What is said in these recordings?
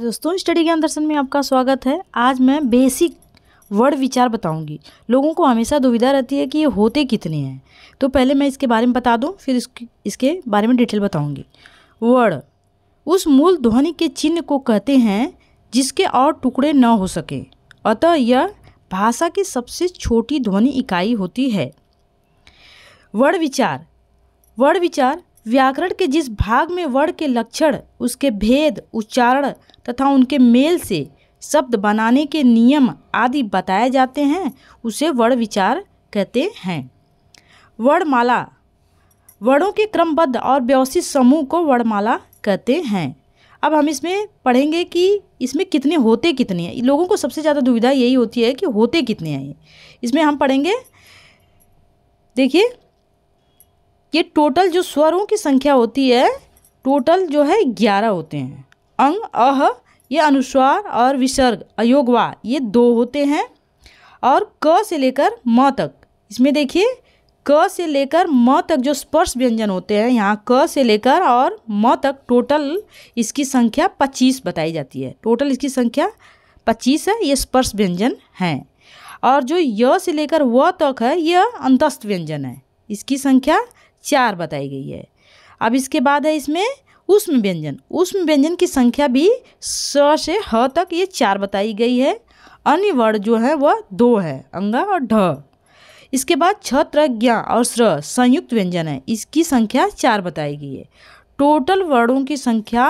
दोस्तों स्टडी ज्ञान दर्शन में आपका स्वागत है आज मैं बेसिक वर्ड विचार बताऊंगी लोगों को हमेशा दुविधा रहती है कि ये होते कितने हैं तो पहले मैं इसके बारे में बता दूं फिर इसके इसके बारे में डिटेल बताऊंगी वर्ड उस मूल ध्वनि के चिन्ह को कहते हैं जिसके और टुकड़े न हो सके अतः यह भाषा की सबसे छोटी ध्वनि इकाई होती है वर्ड विचार वर्ड विचार व्याकरण के जिस भाग में वर्ण के लक्षण उसके भेद उच्चारण तथा उनके मेल से शब्द बनाने के नियम आदि बताए जाते हैं उसे वर्ण विचार कहते हैं वर्णमाला वर्णों के क्रमबद्ध और व्यवस्थित समूह को वर्णमाला कहते हैं अब हम इसमें पढ़ेंगे कि इसमें कितने होते कितने हैं लोगों को सबसे ज़्यादा दुविधा यही होती है कि होते कितने हैं इसमें हम पढ़ेंगे देखिए ये टोटल जो स्वरों की संख्या होती है टोटल जो है ग्यारह होते हैं अंग अह ये अनुस्वार और विसर्ग अयोगवा ये दो होते हैं और क से लेकर म तक इसमें देखिए क से लेकर म तक जो स्पर्श व्यंजन होते हैं यहाँ क से लेकर और म तक टोटल इसकी संख्या पच्चीस बताई जाती है टोटल इसकी संख्या पच्चीस है ये स्पर्श व्यंजन हैं और जो य से लेकर व तक है यह अंतस्थ व्यंजन है इसकी संख्या चार बताई गई है अब इसके बाद है इसमें उष्म व्यंजन उष्म व्यंजन की संख्या भी स से ह तक ये चार बताई गई है अन्य वर्ण जो है वह दो है अंगा और ढ इसके बाद छत्र ज्ञा और स्र संयुक्त व्यंजन है इसकी संख्या चार बताई गई है टोटल वर्णों की संख्या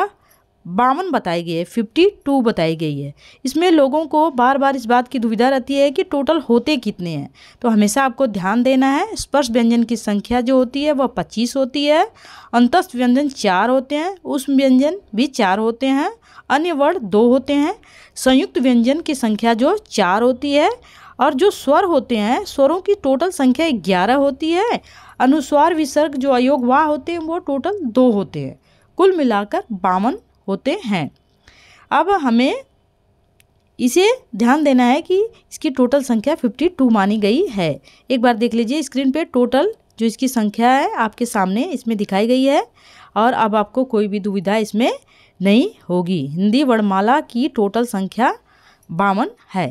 बावन बताई गई है फिफ्टी टू बताई गई है इसमें लोगों को बार बार इस बात की दुविधा रहती है कि टोटल होते कितने हैं तो हमेशा आपको ध्यान देना है स्पर्श व्यंजन की संख्या जो होती है वह पच्चीस होती है अंतस्थ व्यंजन चार होते हैं उस व्यंजन भी चार होते हैं अन्य वर्ण दो होते हैं संयुक्त व्यंजन की संख्या जो चार होती है और जो स्वर होते हैं स्वरों की टोटल संख्या ग्यारह होती है अनुस्वार विसर्ग जो अयोग वाह होते हैं वो टोटल दो होते हैं कुल मिलाकर बावन होते हैं अब हमें इसे ध्यान देना है कि इसकी टोटल संख्या 52 मानी गई है एक बार देख लीजिए स्क्रीन पे टोटल जो इसकी संख्या है आपके सामने इसमें दिखाई गई है और अब आपको कोई भी दुविधा इसमें नहीं होगी हिंदी वर्णमाला की टोटल संख्या बावन है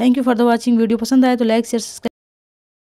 thank you for the watching video पसंद आए तो लाइक शेयर सब्सक्राइब